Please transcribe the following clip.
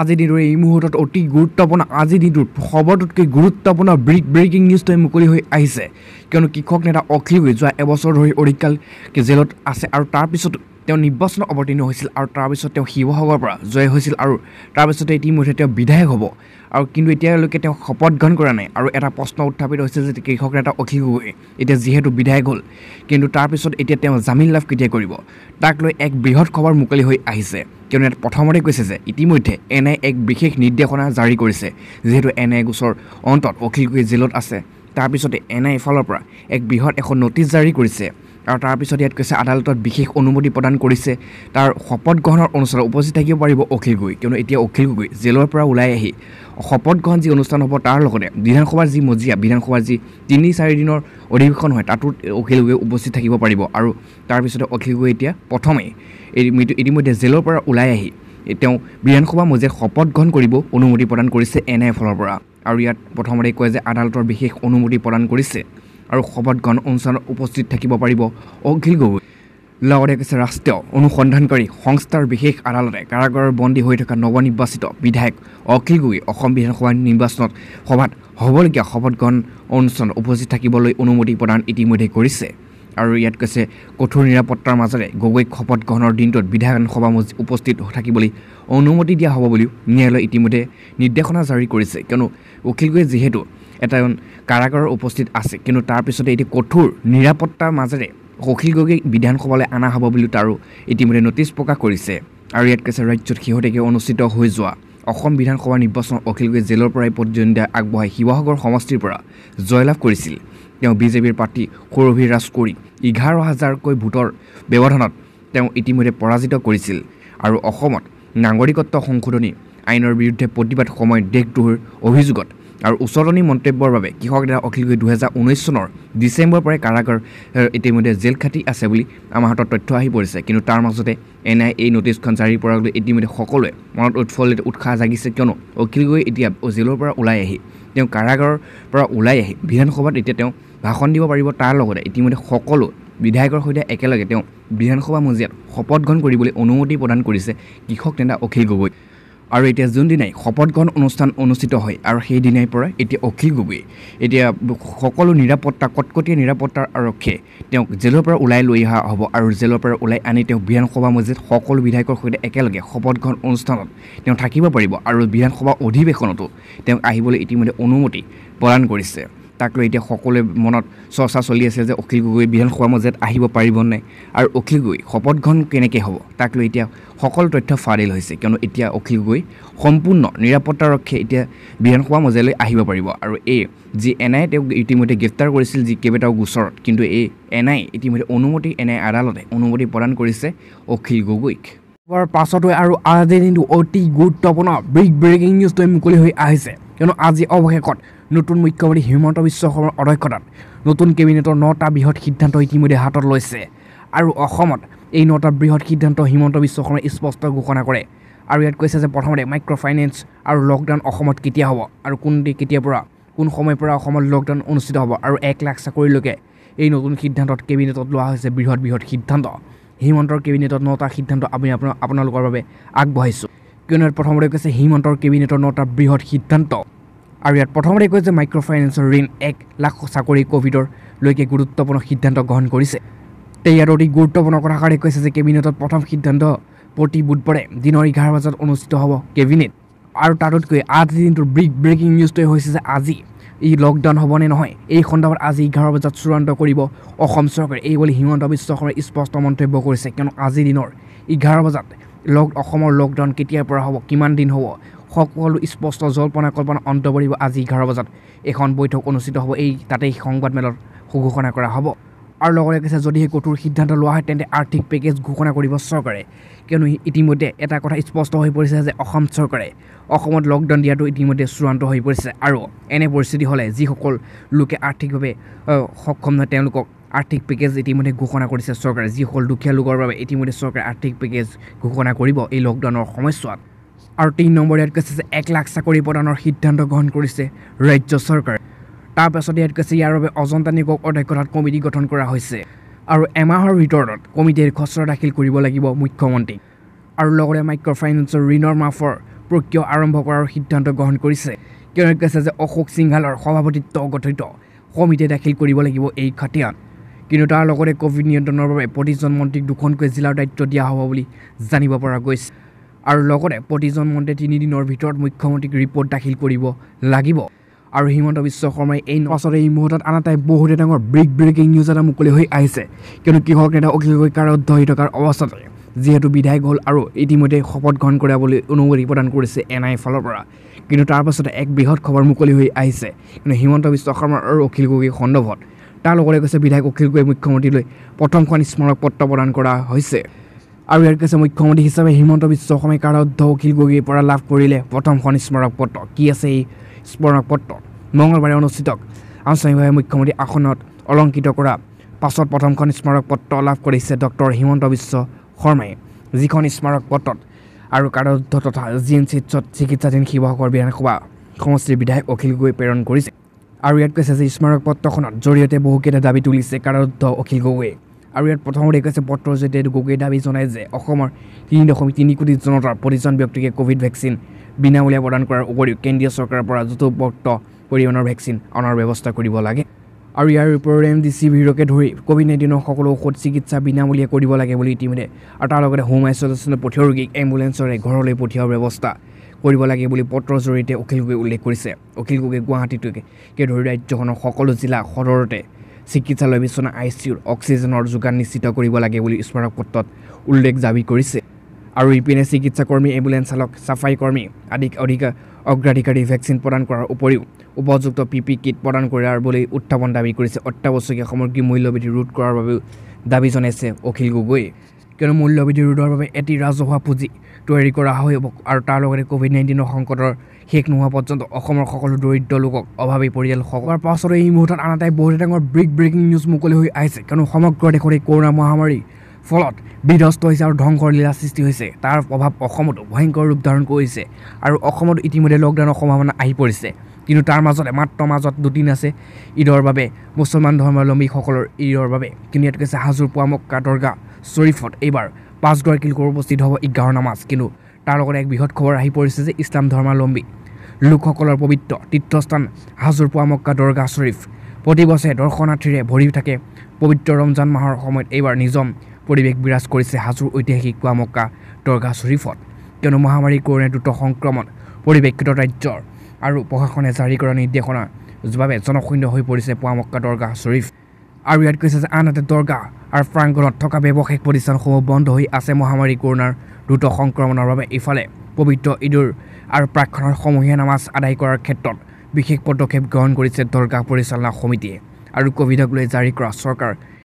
আজিৰ দিনটোৰ এই মুহূৰ্তত অতি গুৰুত্বপূৰ্ণ আজিৰ দিনটোত সবটোতকৈ গুৰুত্বপূৰ্ণ ব্ৰিক ব্ৰেকিং নিউজটোৱে মুকলি হৈ আহিছে কিয়নো কৃষক নেতা অখিল গগৈ যোৱা এবছৰ ধৰি অৰিকাল জেলত আছে আৰু তাৰপিছত তেওঁ নিৰ্বাচনত অৱতীৰ্ণ হৈছিল আৰু তাৰপিছত তেওঁ শিৱসাগৰৰ পৰা জয় হৈছিল আৰু তাৰপিছতে ইতিমধ্যে তেওঁ বিধায়ক হ'ব আৰু কিন্তু এতিয়ালৈকে তেওঁ শপত গ্ৰহণ কৰা নাই আৰু এটা প্ৰশ্ন উত্থাপিত হৈছিল যে কৃষক নেতা অখিল গগৈ এতিয়া যিহেতু বিধায়ক হ'ল কিন্তু তাৰপিছত এতিয়া তেওঁ জামিন লাভ কেতিয়া কৰিব তাক লৈ এক বৃহৎ খবৰ মুকলি হৈ আহিছে কিয়নো ইয়াত প্ৰথমতে কৈছে যে ইতিমধ্যে এনে এক বিশেষ নিৰ্দেশনা জাৰি কৰিছে যিহেতু এনে গোচৰ অন্তত অখিল গগৈ জেলত আছে তাৰপিছতে এন আই এফালৰ পৰা এক বৃহৎ এখন নটিছ জাৰি কৰিছে আৰু তাৰপিছত ইয়াত কৈছে আদালতত বিশেষ অনুমতি প্ৰদান কৰিছে তাৰ শপত গ্ৰহণৰ অনুষ্ঠানত উপস্থিত থাকিব পাৰিব অখিল গগৈ কিয়নো এতিয়া অখিল গগৈ জেলৰ পৰা ওলাই আহি শপত গ্ৰহণ যি অনুষ্ঠান হ'ব তাৰ লগতে বিধানসভাৰ যি মজিয়া বিধানসভাৰ যি তিনি চাৰিদিনৰ অধিৱেশন হয় তাতো অখিল গগৈ উপস্থিত থাকিব পাৰিব আৰু তাৰপিছতে অখিল গগৈ এতিয়া প্ৰথমেই এই ইতিমধ্যে জেলৰ পৰা ওলাই আহি তেওঁ বিধানসভা মজিয়াত শপত গ্ৰহণ কৰিব অনুমতি প্ৰদান কৰিছে এন আই এফলৰ পৰা আৰু ইয়াত প্ৰথমতে কয় যে আদালতৰ বিশেষ অনুমতি প্ৰদান কৰিছে আৰু সবতগণ অনুষ্ঠানত উপস্থিত থাকিব পাৰিব অখিল গগৈ লগতে কৈছে ৰাষ্ট্ৰীয় অনুসন্ধানকাৰী সংস্থাৰ বিশেষ আদালতে কাৰাগাৰৰ বন্দী হৈ থকা নৱনিৰ্বাচিত বিধায়ক অখিল গগৈ অসম বিধানসভা নিৰ্বাচনত সভাত হ'বলগীয়া শপতগ্ৰহণ অনুষ্ঠানত উপস্থিত থাকিবলৈ অনুমতি প্ৰদান ইতিমধ্যে কৰিছে আৰু ইয়াত কৈছে কঠোৰ নিৰাপত্তাৰ মাজেৰে গগৈক শপত গ্ৰহণৰ দিনটোত বিধানসভা উপস্থিত থাকিবলৈ অনুমতি দিয়া হ'ব বুলিও ন্যায়ালয়ে ইতিমধ্যে নিৰ্দেশনা জাৰি কৰিছে কিয়নো উকিল গগৈ যিহেতু এটা কাৰাগাৰৰ উপস্থিত আছে কিন্তু তাৰপিছতে এটি কঠোৰ নিৰাপত্তাৰ মাজেৰে অখিল গগৈক বিধানসভালৈ অনা হ'ব বুলিও তাৰো ইতিমধ্যে ন'টিছ প্ৰকাশ কৰিছে আৰু ইয়াত কৈছে ৰাজ্যত শেহতীয়াকৈ অনুষ্ঠিত হৈ যোৱা অসম বিধানসভাৰ নিৰ্বাচনত অখিল গগৈ জেলৰ পৰাই প্ৰতিদ্বন্দ্বিতা আগবঢ়াই শিৱসাগৰ সমষ্টিৰ পৰা জয়লাভ কৰিছিল তেওঁ বিজেপিৰ প্ৰাৰ্থী ৰাজ ৰাজকোৰী এঘাৰ হাজাৰকৈ ভোটৰ ব্যৱধানত তেওঁ ইতিমধ্যে পৰাজিত কৰিছিল আৰু অসমত নাগৰিকত্ব সংশোধনী আইনৰ বিৰুদ্ধে প্ৰতিবাদ সময়ত দেশদ্ৰোহৰ অভিযোগত আৰু উচৰণি মন্তব্যৰ বাবে কৃষক নেতা অখিল গগৈ দুহেজাৰ ঊনৈছ চনৰ ডিচেম্বৰ পৰাই কাৰাগাৰ ইতিমধ্যে জেল খাটি আছে বুলি আমাৰ হাতত তথ্য আহি পৰিছে কিন্তু তাৰ মাজতে এন আই এই নটিছখন জাৰি পৰাক লৈ ইতিমধ্যে সকলোৱে মনত উৎফুল্লিত উৎসাহ জাগিছে কিয়নো অখিল গগৈ এতিয়া জেলৰ পৰা ওলাই আহি তেওঁ কাৰাগাৰৰ পৰা ওলাই আহি বিধানসভাত এতিয়া তেওঁ ভাষণ দিব পাৰিব তাৰ লগতে ইতিমধ্যে সকলো বিধায়কৰ সৈতে একেলগে তেওঁ বিধানসভা মজিয়াত শপতগ্ৰহণ কৰিবলৈ অনুমতি প্ৰদান কৰিছে কৃষক নেতা অখিল গগৈ আৰু এতিয়া যোনদিনাই শপতগ্ৰহণ অনুষ্ঠান অনুষ্ঠিত হয় আৰু সেইদিনাই পৰা এতিয়া অখিল গগৈ এতিয়া সকলো নিৰাপত্তা কটকটীয়া নিৰাপত্তাৰ আৰক্ষীয়ে তেওঁক জেলৰ পৰা ওলাই লৈ অহা হ'ব আৰু জেলৰ পৰা ওলাই আনি তেওঁ বিধানসভা মজিদ সকলো বিধায়কৰ সৈতে একেলগে শপতগ্ৰহণ অনুষ্ঠানত তেওঁ থাকিব পাৰিব আৰু বিধানসভা অধিৱেশনতো তেওঁক আহিবলৈ ইতিমধ্যে অনুমতি প্ৰদান কৰিছে তাক লৈ এতিয়া সকলোৱে মনত চৰ্চা চলি আছে যে অখিল গগৈ বিধানসভা মজিয়াত আহিব পাৰিবনে আৰু অখিল গগৈ শপতখন কেনেকৈ হ'ব তাক লৈ এতিয়া সকলো তথ্য ফাৰিল হৈছে কিয়নো এতিয়া অখিল গগৈ সম্পূৰ্ণ নিৰাপত্তাৰক্ষে এতিয়া বিধানসভা মজিয়ালৈ আহিব পাৰিব আৰু এই যি এন আই তেওঁক ইতিমধ্যে গ্ৰেপ্তাৰ কৰিছিল যি কেইবাটাও গোচৰত কিন্তু এই এন আই ইতিমধ্যে অনুমতি এন আই আদালতে অনুমতি প্ৰদান কৰিছে অখিল গগৈক হোৱাৰ পাছতো আৰু আজিৰ দিনটো অতি গুৰুত্বপূৰ্ণ ব্ৰিগ ব্ৰেকিং নিউজটোৱে মুকলি হৈ আহিছে কিয়নো আজি অৱশেষত নতুন মুখ্যমন্ত্ৰী হিমন্ত বিশ্ব শৰ্মাৰ অধ্যক্ষতাত নতুন কেবিনেটৰ নটা বৃহৎ সিদ্ধান্ত ইতিমধ্যে হাতত লৈছে আৰু অসমত এই নটা বৃহৎ সিদ্ধান্ত হিমন্ত বিশ্ব শৰ্মাই স্পষ্ট ঘোষণা কৰে আৰু ইয়াত কৈছে যে প্ৰথমতে মাইক্ৰ' ফাইনেন্স আৰু লকডাউন অসমত কেতিয়া হ'ব আৰু কোন দি কেতিয়াৰ পৰা কোন সময়ৰ পৰা অসমত লকডাউন অনুষ্ঠিত হ'ব আৰু এক লাখ চাকৰিলৈকে এই নতুন সিদ্ধান্তত কেবিনেটত লোৱা হৈছে বৃহৎ বৃহৎ সিদ্ধান্ত হিমন্তৰ কেবিনেটত নটা সিদ্ধান্ত আমি আপোনাৰ আপোনালোকৰ বাবে আগবঢ়াইছোঁ কিয়নো ইয়াত প্ৰথমতে কৈছে হিমন্তৰ কেবিনেটৰ নটা বৃহৎ সিদ্ধান্ত আৰু ইয়াত প্ৰথমতে কৈছে মাইক্ৰ ফাইনেন্সৰ ঋণ এক লাখ চাকৰি ক'ভিডৰলৈকে গুৰুত্বপূৰ্ণ সিদ্ধান্ত গ্ৰহণ কৰিছে তে ইয়াত অতি গুৰুত্বপূৰ্ণ কথাষাৰে কৈছে যে কেবিনেটত প্ৰথম সিদ্ধান্ত প্ৰতি বুধবাৰে দিনৰ এঘাৰ বজাত অনুষ্ঠিত হ'ব কেবিনেট আৰু তাতোতকৈ আজি দিনটোৰ ব্ৰিক ব্ৰেকিং নিউজটোৱে হৈছে যে আজি ই লকডাউন হ'বনে নহয় এই সন্দৰ্ভত আজি এঘাৰ বজাত চূড়ান্ত কৰিব অসম চৰকাৰে এই বুলি হিমন্ত বিশ্ব শৰ্মাই স্পষ্ট মন্তব্য কৰিছে কিয়নো আজিৰ দিনৰ এঘাৰ বজাত লক অসমৰ লকডাউন কেতিয়াৰ পৰা হ'ব কিমান দিন হ'ব সকলো স্পষ্ট জল্পনা কল্পনা অন্ত পৰিব আজি এঘাৰ বজাত এখন বৈঠক অনুষ্ঠিত হ'ব এই তাতেই সংবাদমেলত সুঘোষণা কৰা হ'ব আৰু লগতে কৈছে যদিহে কঠোৰ সিদ্ধান্ত লোৱা হয় তেন্তে আৰ্থিক পেকেজ ঘোষণা কৰিব চৰকাৰে কিয়নো ইতিমধ্যে এটা কথা স্পষ্ট হৈ পৰিছে যে অসম চৰকাৰে অসমত লকডাউন দিয়াটো ইতিমধ্যে চূড়ান্ত হৈ পৰিছে আৰু এনে পৰিস্থিতি হ'লে যিসকল লোকে আৰ্থিকভাৱে সক্ষম নহয় তেওঁলোকক আৰ্থিক পেকেজ ইতিমধ্যে ঘোষণা কৰিছে চৰকাৰে যিসকল দুখীয়া লোকৰ বাবে ইতিমধ্যে চৰকাৰে আৰ্থিক পেকেজ ঘোষণা কৰিব এই লকডাউনৰ সময়ছোৱাত আৰু তিনি নম্বৰ ইয়াত কৈছে যে এক লাখ চাকৰি প্ৰদানৰ সিদ্ধান্ত গ্ৰহণ কৰিছে ৰাজ্য চৰকাৰে তাৰ পাছতে ইয়াত কৈছে ইয়াৰ বাবে অজন্তা নিয়োগক অধ্যক্ষতাত কমিটি গঠন কৰা হৈছে আৰু এমাহৰ ভিতৰত কমিটিৰ খচৰা দাখিল কৰিব লাগিব মুখ্যমন্ত্ৰীক আৰু লগতে মাইক্ৰ' ফাইনেন্সৰ ঋণৰ মাফৰ প্ৰক্ৰিয়া আৰম্ভ কৰাৰ সিদ্ধান্ত গ্ৰহণ কৰিছে কিয়নো কৈছে যে অশোক সিংঘালৰ সভাপতিত্ব গঠিত কমিটিয়ে দাখিল কৰিব লাগিব এই খাতিয়ান কিন্তু তাৰ লগতে ক'ভিড নিয়ন্ত্ৰণৰ বাবে প্ৰতিজন মন্ত্ৰীক দুখনকৈ জিলাৰ দায়িত্ব দিয়া হ'ব বুলি জানিব পৰা গৈছে আৰু লগতে প্ৰতিজন মন্ত্ৰীয়ে তিনিদিনৰ ভিতৰত মুখ্যমন্ত্ৰীক ৰিপৰ্ট দাখিল কৰিব লাগিব আৰু হিমন্ত বিশ্ব শৰ্মাই এই পাছতে এই মুহূৰ্তত আন এটাই বহুতে ডাঙৰ ব্ৰেক ব্ৰেকিং নিউজ এটা মুকলি হৈ আহিছে কিয়নো কৃষক নেতা অখিল গগৈ কাৰোধ হৈ থকাৰ অৱস্থাতে যিহেতু বিধায়ক হ'ল আৰু ইতিমধ্যে শপত গ্ৰহণ কৰাবলৈ অনুমতি প্ৰদান কৰিছে এন আই ফালৰ পৰা কিন্তু তাৰপাছতে এক বৃহৎ খবৰ মুকলি হৈ আহিছে কিন্তু হিমন্ত বিশ্ব শৰ্মা আৰু অখিল গগৈ সন্দৰ্ভত তাৰ লগতে কৈছে বিধায়ক অখিল গগৈ মুখ্যমন্ত্ৰীলৈ প্ৰথমখন স্মাৰক পত্ৰ প্ৰদান কৰা হৈছে আৰু ইয়াৰ কৈছে মুখ্যমন্ত্ৰী হিচাপে হিমন্ত বিশ্ব শৰ্মাই কাৰোধ অখিল গগৈৰ পৰা লাভ কৰিলে প্ৰথমখন স্মাৰক পত্ৰ কি আছে এই পত্ৰ মঙলবাৰে অনুষ্ঠিত আনুষ্ঠানিকভাৱে মুখ্যমন্ত্ৰী আসনত অলংকৃত কৰা পাছত প্ৰথমখন স্মাৰক পত্ৰ লাভ কৰিছে ডক্টৰ হিমন্ত বিশ্ব শৰ্মাই যিখন স্মাৰক পত্ৰত আৰু কাৰুদ্ধ তথা জি এন চিটছত চিকিৎসাধীন শিৱসাগৰ বিধানসভা সমষ্টিৰ বিধায়ক অখিল গগৈ প্ৰেৰণ কৰিছে আৰু ইয়াত কৈছে যে স্মাৰক স্মাৰকপত্ৰখনত জৰিয়তে বহুকেইটা দাবী তুলিছে কাৰুদ্ধ অখিল গগৈয়ে আৰু ইয়াত প্ৰথমতে কৈছে পত্ৰৰ জৰিয়তে গগৈয়ে দাবী জনায় যে অসমৰ তিনি দশমিক তিনি কোটি জনতাৰ প্ৰতিজন ব্যক্তিকে কভিড ভেকচিন বিনামূলীয়া প্ৰদান কৰাৰ উপৰিও কেন্দ্ৰীয় চৰকাৰৰ পৰা যথোপক্ত পৰিমাণৰ ভেকচিন অনাৰ ব্যৱস্থা কৰিব লাগে আৰু ইয়াৰ উপৰিও ৰেম ডি চি ভিৰকে ধৰি ক'ভিড নাইণ্টিনৰ সকলো ঔষধ চিকিৎসা বিনামূলীয়া কৰিব লাগে বুলি ইতিমধ্যে আৰু তাৰ লগতে হোম আইচলেশ্যনত পঠিওৱা ৰোগীক এম্বুলেঞ্চৰে ঘৰলৈ পঠিওৱাৰ ব্যৱস্থা কৰিব লাগে বুলি পত্ৰৰ জৰিয়তে অখিল গগৈ উল্লেখ কৰিছে অখিল গগৈ গুৱাহাটীটোকে ধৰি ৰাজ্যখনৰ সকলো জিলা সদৰতে চিকিৎসালয় মিছন আই চিৰ অক্সিজেনৰ যোগান নিশ্চিত কৰিব লাগে বুলি স্মাৰকপত্ৰত উল্লেখ দাবী কৰিছে আৰু ইপিনে চিকিৎসাকৰ্মী এম্বুলেঞ্চ চালক চাফাই কৰ্মী আদিক অধিক অগ্ৰাধিকাৰী ভেকচিন প্ৰদান কৰাৰ উপৰিও উপযুক্ত পি পি কিট প্ৰদান কৰাৰ বুলি উত্থাপন দাবী কৰিছে অত্যাৱশ্যকীয় সামগ্ৰী মূল্যবৃদ্ধি ৰোধ কৰাৰ বাবেও দাবী জনাইছে অখিল গগৈয়ে কিয়নো মূল্যবৃদ্ধি ৰোধৰ বাবে এটি ৰাজহুৱা পুঁজি তৈয়াৰি কৰা হ'ব আৰু তাৰ লগতে ক'ভিড নাইণ্টিনৰ সংকটৰ শেষ নোহোৱা পৰ্যন্ত অসমৰ সকলো দৰিদ্ৰ লোকক অভাৱী পৰিয়ালসকলৰ পাছতে এই মুহূৰ্তত আন এটাই বহুত ডাঙৰ ব্ৰিক ব্ৰেকিং নিউজ মুকলি হৈ আহিছে কিয়নো সমগ্ৰ দেশতে কৰোণা মহামাৰীৰ ফলত বিধ্বস্ত হৈছে আৰু ধ্বংসৰ লীলা সৃষ্টি হৈছে তাৰ প্ৰভাৱ অসমতো ভয়ংকৰ ৰূপ ধাৰণ কৰিছে আৰু অসমত ইতিমধ্যে লকডাউনৰ সম্ভাৱনা আহি পৰিছে কিন্তু তাৰ মাজতে মাত্ৰ মাজত দুদিন আছে ঈদৰ বাবে মুছলমান ধৰ্মাৱলম্বীসকলৰ ঈদৰ বাবে কিন্তু ইয়াত কৈছে হাজোৰ পোৱা মক্কা দৰগা শ্বৰীফত এইবাৰ পাঁচগৰাকী লোকৰ উপস্থিত হ'ব ঈগাহৰ নামাজ কিন্তু তাৰ লগতে এক বৃহৎ খবৰ আহি পৰিছে যে ইছলাম ধৰ্মাৱলম্বী লোকসকলৰ পবিত্ৰ তীৰ্থস্থান হাজোৰ পোৱা মক্কা দৰগাহ শ্বৰীফ প্ৰতিবছে দৰ্শনাৰ্থীৰে ভৰি থাকে পবিত্ৰ ৰমজান মাহৰ সময়ত এইবাৰ নিজম পৰিৱেশ বিৰাজ কৰিছে হাজোৰ ঐতিহাসিক পোৱা মক্কা দৰগাহ শ্বৰীফত কিয়নো মহামাৰী কৰোণে দ্ৰুত সংক্ৰমণ পৰিৱেক্ষিত ৰাজ্যৰ আৰু প্ৰশাসনে জাৰি কৰা নিৰ্দেশনাৰ বাবে জনশূন্য হৈ পৰিছে পোৱা মক্কা দৰগাহ শ্বৰীফ আৰু ইয়াত কৈছে যে আনহাতে দৰগাহ আৰু প্ৰাংগণত থকা ব্যৱসায়িক প্ৰতিষ্ঠানসমূহ বন্ধ হৈ আছে মহামাৰী কৰোণাৰ দ্ৰুত সংক্ৰমণৰ বাবে ইফালে পবিত্ৰ ঈদৰ আৰু প্ৰাক্ষণৰ সমূহীয়া নামাজ আদায় কৰাৰ ক্ষেত্ৰত বিশেষ পদক্ষেপ গ্ৰহণ কৰিছে দৰগাহ পৰিচালনা সমিতিয়ে আৰু ক'ভিডক লৈ জাৰি কৰা চৰকাৰ